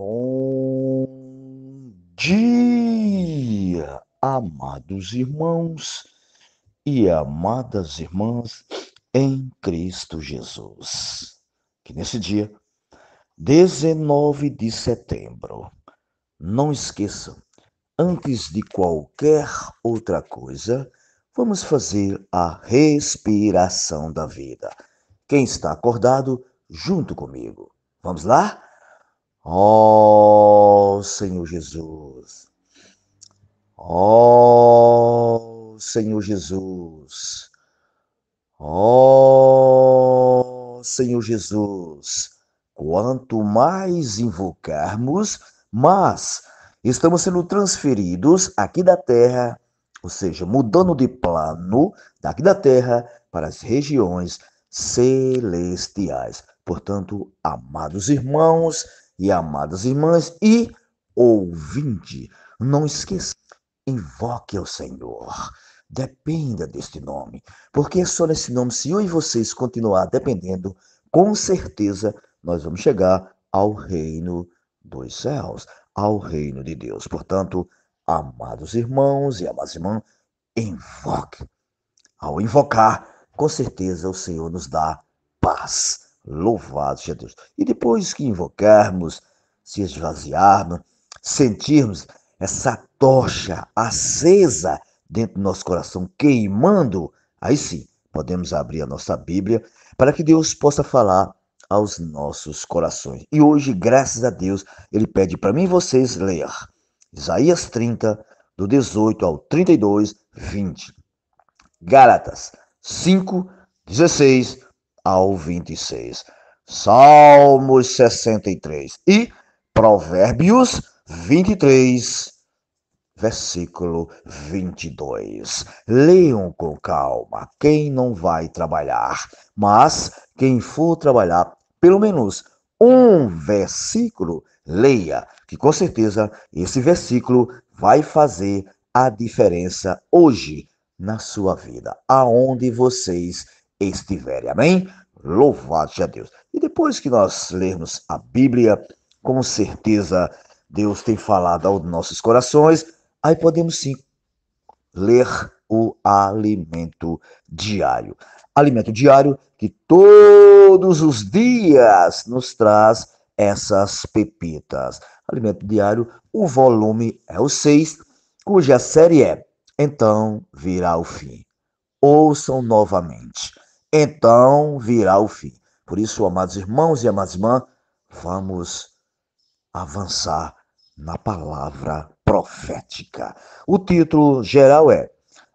Bom dia, amados irmãos e amadas irmãs em Cristo Jesus. Que nesse dia, 19 de setembro, não esqueçam, antes de qualquer outra coisa, vamos fazer a respiração da vida. Quem está acordado, junto comigo. Vamos lá? Ó oh, Senhor Jesus. Ó oh, Senhor Jesus. Ó oh, Senhor Jesus. Quanto mais invocarmos, mas estamos sendo transferidos aqui da terra, ou seja, mudando de plano daqui da terra para as regiões celestiais. Portanto, amados irmãos, e amadas irmãs e ouvinte. Não esqueça, invoque ao Senhor. Dependa deste nome, porque só nesse nome, se eu e vocês continuar dependendo, com certeza nós vamos chegar ao reino dos céus, ao reino de Deus. Portanto, amados irmãos e amadas irmãs, invoque. Ao invocar, com certeza o Senhor nos dá paz. Louvado seja Deus. E depois que invocarmos, se esvaziarmos, sentirmos essa tocha acesa dentro do nosso coração, queimando, aí sim podemos abrir a nossa Bíblia para que Deus possa falar aos nossos corações. E hoje, graças a Deus, Ele pede para mim e vocês ler Isaías 30, do 18 ao 32, 20. Gálatas 5, 16, ao 26. Salmos 63 e Provérbios 23, versículo 22. Leiam com calma. Quem não vai trabalhar, mas quem for trabalhar, pelo menos um versículo, leia, que com certeza esse versículo vai fazer a diferença hoje na sua vida, aonde vocês estiverem. Amém? Louvado seja Deus. E depois que nós lermos a Bíblia, com certeza Deus tem falado aos nossos corações, aí podemos sim ler o alimento diário. Alimento diário que todos os dias nos traz essas pepitas. Alimento diário, o volume é o 6, cuja série é Então virá o fim. Ouçam novamente então virá o fim. Por isso, amados irmãos e amadas irmãs, vamos avançar na palavra profética. O título geral é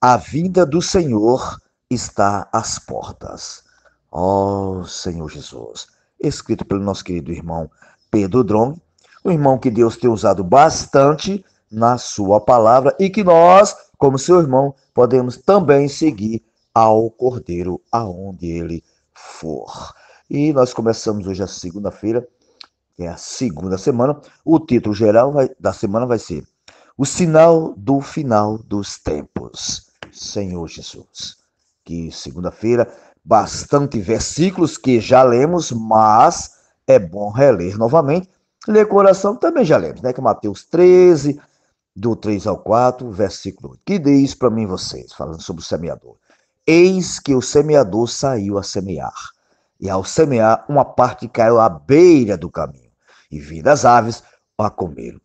A vinda do Senhor está às portas. Ó oh, Senhor Jesus, escrito pelo nosso querido irmão Pedro Drone, o irmão que Deus tem usado bastante na sua palavra e que nós, como seu irmão, podemos também seguir ao Cordeiro, aonde ele for. E nós começamos hoje a segunda-feira, é a segunda semana. O título geral vai, da semana vai ser O Sinal do Final dos Tempos. Senhor Jesus. Que segunda-feira, bastante versículos que já lemos, mas é bom reler novamente. Ler coração também já lemos, né? Que é Mateus 13, do 3 ao 4, versículo 8, que diz para mim vocês, falando sobre o semeador. Eis que o semeador saiu a semear, e ao semear, uma parte caiu à beira do caminho, e vindo as aves, a comeram.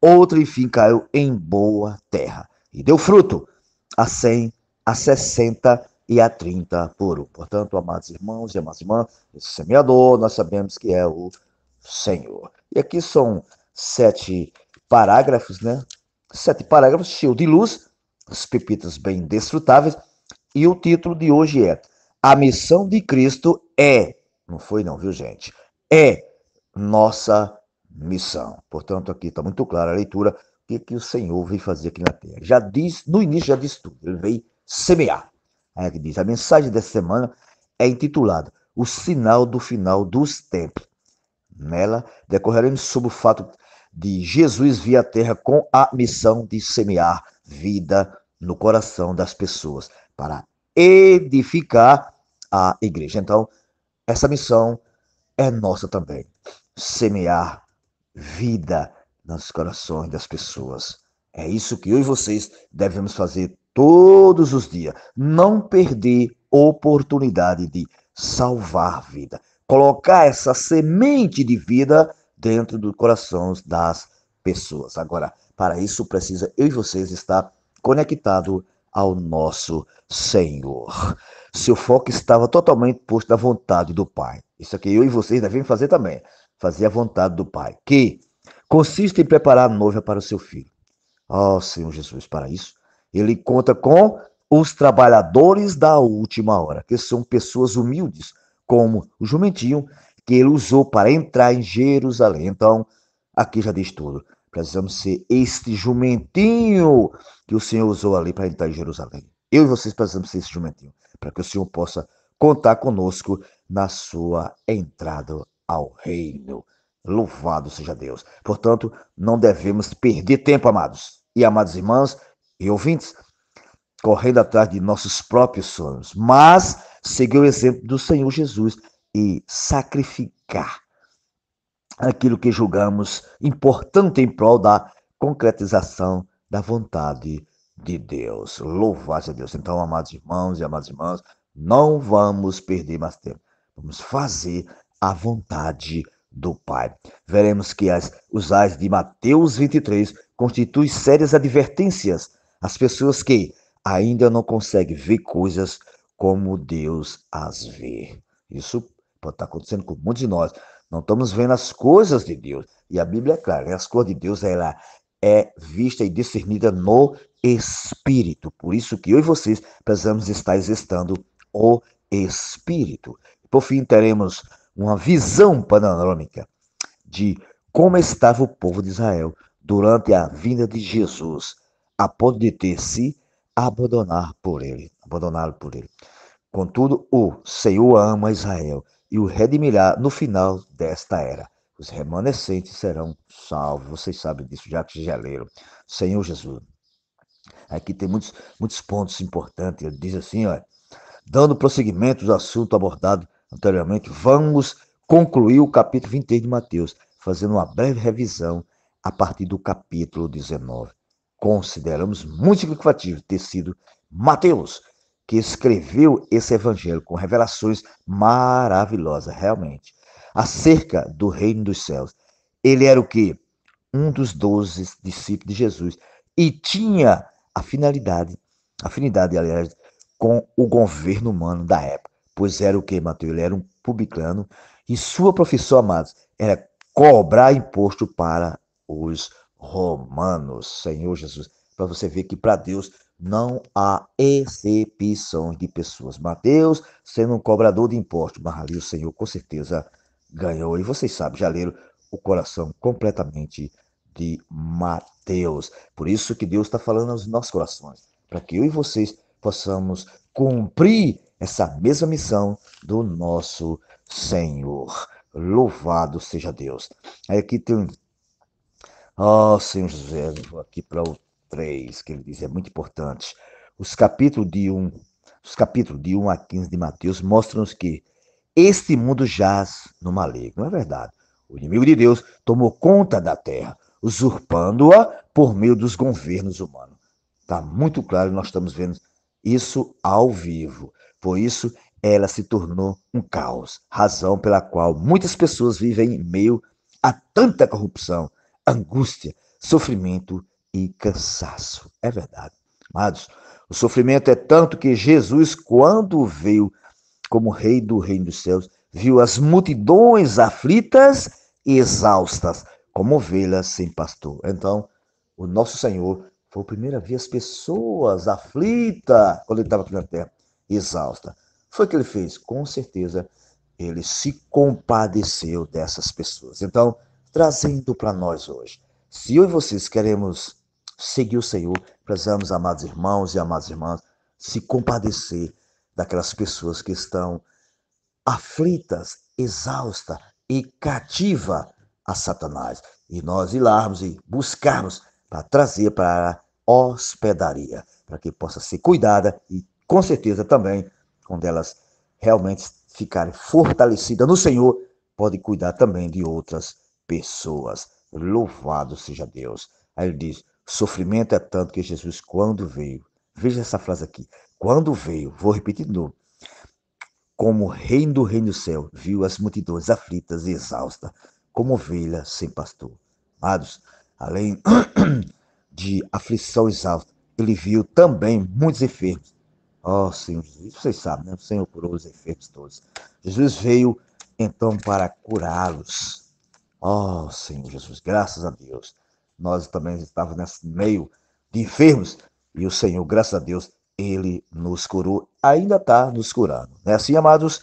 Outra, enfim, caiu em boa terra, e deu fruto a cem, a sessenta e a trinta por um. Portanto, amados irmãos e amadas irmãs, esse semeador nós sabemos que é o Senhor. E aqui são sete parágrafos, né? Sete parágrafos cheios de luz, as pepitas bem desfrutáveis, e o título de hoje é A Missão de Cristo é, não foi não, viu gente? É nossa missão. Portanto, aqui está muito clara a leitura, o que, é que o Senhor veio fazer aqui na Terra. Já diz, no início já disse tudo, ele veio semear. Aí é que diz, a mensagem dessa semana é intitulada O Sinal do Final dos Tempos. Nela, decorreremos sobre o fato de Jesus vir à Terra com a missão de semear vida no coração das pessoas para edificar a igreja. Então, essa missão é nossa também. Semear vida nos corações das pessoas. É isso que eu e vocês devemos fazer todos os dias. Não perder oportunidade de salvar vida. Colocar essa semente de vida dentro do coração das pessoas. Agora, para isso precisa eu e vocês estar conectado ao nosso Senhor. Seu foco estava totalmente posto na vontade do Pai. Isso aqui eu e vocês devem fazer também. Fazer a vontade do Pai, que consiste em preparar a noiva para o seu filho. Ó oh, Senhor Jesus, para isso, ele conta com os trabalhadores da última hora, que são pessoas humildes, como o jumentinho que ele usou para entrar em Jerusalém. Então, aqui já diz tudo. Precisamos ser este jumentinho que o Senhor usou ali para entrar em Jerusalém. Eu e vocês precisamos ser esse jumentinho, para que o Senhor possa contar conosco na sua entrada ao reino. Louvado seja Deus. Portanto, não devemos perder tempo, amados. E amados irmãos e ouvintes, correndo atrás de nossos próprios sonhos, mas seguir o exemplo do Senhor Jesus e sacrificar aquilo que julgamos importante em prol da concretização da vontade de Deus. Louvado seja Deus. Então, amados irmãos e amadas irmãs, não vamos perder mais tempo. Vamos fazer a vontade do Pai. Veremos que as, os de Mateus 23 constituem sérias advertências às pessoas que ainda não conseguem ver coisas como Deus as vê. Isso pode estar acontecendo com muitos de nós. Não estamos vendo as coisas de Deus. E a Bíblia é clara, né? as coisas de Deus ela é vista e discernida no Espírito. Por isso que eu e vocês precisamos estar existando o Espírito. Por fim, teremos uma visão panorâmica de como estava o povo de Israel durante a vinda de Jesus, a ponto de ter se abandonar por ele, abandoná-lo por ele. Contudo, o Senhor ama Israel e o redimirá no final desta era. Os remanescentes serão salvos. Vocês sabem disso, já que já leram. Senhor Jesus. Aqui tem muitos, muitos pontos importantes. Ele diz assim, olha, dando prosseguimento ao assunto abordado anteriormente, vamos concluir o capítulo 21 de Mateus, fazendo uma breve revisão a partir do capítulo 19. Consideramos muito significativo ter sido Mateus, que escreveu esse evangelho com revelações maravilhosas, realmente, acerca do reino dos céus. Ele era o que? Um dos doze discípulos de Jesus e tinha a finalidade, afinidade, aliás, com o governo humano da época, pois era o que, Mateus? Ele era um publicano e sua profissão, amados, era cobrar imposto para os romanos. Senhor Jesus, para você ver que para Deus não há excepção de pessoas. Mateus, sendo um cobrador de impostos, mas ali o Senhor com certeza ganhou. E vocês sabem, já leram o coração completamente de Mateus. Por isso que Deus está falando aos nossos corações, para que eu e vocês possamos cumprir essa mesma missão do nosso Senhor. Louvado seja Deus. Aí aqui tem. Ó oh, Senhor José, vou aqui para o 3, que ele diz é muito importante. Os capítulos de 1, os capítulos de 1 a 15 de Mateus mostram nos que este mundo jaz no maligno, é verdade. O inimigo de Deus tomou conta da terra, usurpando-a por meio dos governos humanos. Está muito claro, nós estamos vendo isso ao vivo. Por isso, ela se tornou um caos, razão pela qual muitas pessoas vivem em meio a tanta corrupção, angústia, sofrimento e cansaço. É verdade. Amados, o sofrimento é tanto que Jesus, quando veio como Rei do Reino dos Céus, viu as multidões aflitas e exaustas, como ovelhas sem pastor. Então, o nosso Senhor foi o primeiro a ver as pessoas aflitas quando ele estava aqui na terra, exausta. Foi o que ele fez? Com certeza, ele se compadeceu dessas pessoas. Então, trazendo para nós hoje, se eu e vocês queremos seguir o Senhor. Precisamos, amados irmãos e amadas irmãs, se compadecer daquelas pessoas que estão aflitas, exausta e cativa a Satanás. E nós irmos e buscarmos para trazer para a hospedaria, para que possa ser cuidada e com certeza também, quando elas realmente ficarem fortalecidas no Senhor, pode cuidar também de outras pessoas. Louvado seja Deus. Aí ele diz: Sofrimento é tanto que Jesus, quando veio, veja essa frase aqui: quando veio, vou repetir de novo, como rei do reino do céu, viu as multidões aflitas e exaustas, como ovelha sem pastor. Amados, além de aflição exausta, ele viu também muitos enfermos. Ó oh, Senhor, Jesus, vocês sabem, né? O Senhor curou os enfermos todos. Jesus veio então para curá-los. Ó oh, Senhor Jesus, graças a Deus nós também estávamos nesse meio de enfermos, e o Senhor, graças a Deus, ele nos curou, ainda está nos curando. Né, assim, amados,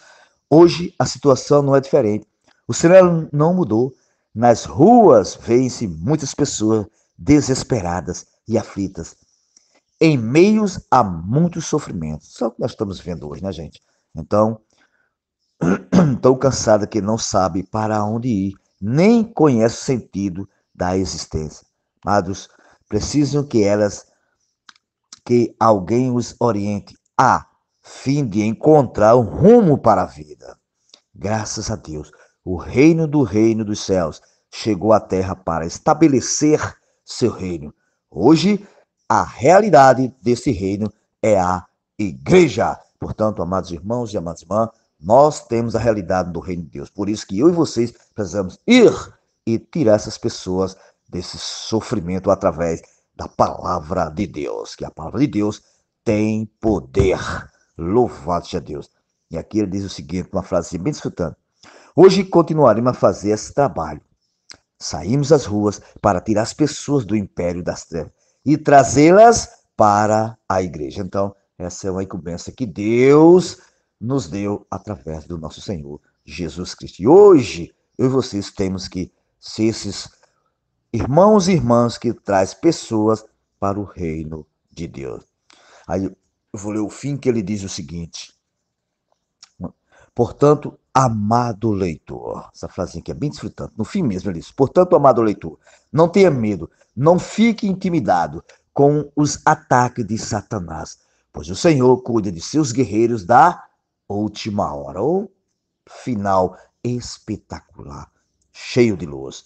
hoje a situação não é diferente. O cenário não mudou. Nas ruas vêem se muitas pessoas desesperadas e aflitas, em meios a muitos sofrimentos. Só é que nós estamos vendo hoje, né, gente? Então, tão cansada que não sabe para onde ir, nem conhece o sentido da existência amados, precisam que elas, que alguém os oriente a fim de encontrar um rumo para a vida. Graças a Deus, o reino do reino dos céus chegou à terra para estabelecer seu reino. Hoje, a realidade desse reino é a igreja. Portanto, amados irmãos e amadas irmãs, nós temos a realidade do reino de Deus. Por isso que eu e vocês precisamos ir e tirar essas pessoas desse sofrimento através da palavra de Deus, que a palavra de Deus tem poder. Louvado seja Deus. E aqui ele diz o seguinte, uma frase assim, bem desfrutando. Hoje continuaremos a fazer esse trabalho. Saímos às ruas para tirar as pessoas do império das trevas e trazê-las para a igreja. Então, essa é uma recompensa que Deus nos deu através do nosso Senhor Jesus Cristo. E hoje, eu e vocês temos que ser esses irmãos e irmãs que traz pessoas para o reino de Deus. Aí eu vou ler o fim que ele diz o seguinte: Portanto, amado leitor, essa frase aqui é bem desfrutante, no fim mesmo ele diz: Portanto, amado leitor, não tenha medo, não fique intimidado com os ataques de Satanás, pois o Senhor cuida de seus guerreiros da última hora, ou final espetacular, cheio de luz.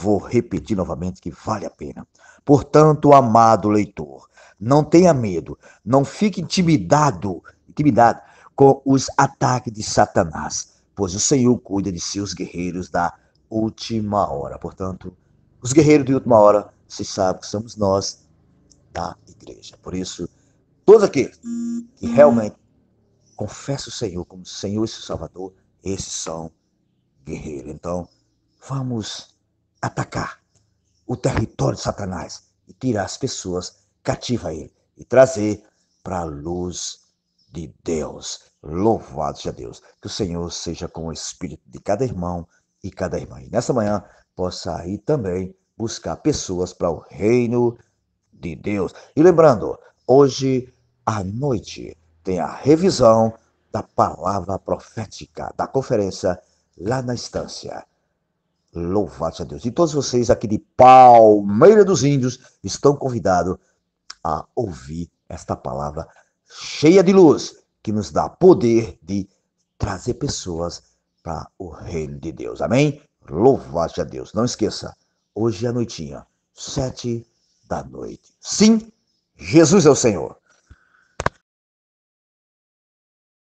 Vou repetir novamente que vale a pena. Portanto, amado leitor, não tenha medo, não fique intimidado, intimidado com os ataques de Satanás, pois o Senhor cuida de seus guerreiros da última hora. Portanto, os guerreiros de última hora, se sabe que somos nós da igreja. Por isso, todos aqueles que realmente confessam o Senhor como Senhor e Salvador, esses são guerreiros. Então, vamos atacar o território de Satanás e tirar as pessoas cativa ele e trazer para a luz de Deus. Louvado seja Deus. Que o Senhor seja com o espírito de cada irmão e cada irmã. E nessa manhã possa ir também buscar pessoas para o reino de Deus. E lembrando, hoje à noite tem a revisão da palavra profética da conferência lá na estância. Louvado seja Deus. E todos vocês aqui de Palmeira dos Índios estão convidados a ouvir esta palavra cheia de luz, que nos dá poder de trazer pessoas para o reino de Deus. Amém? Louvado seja Deus. Não esqueça, hoje à noitinha, sete da noite. Sim, Jesus é o Senhor.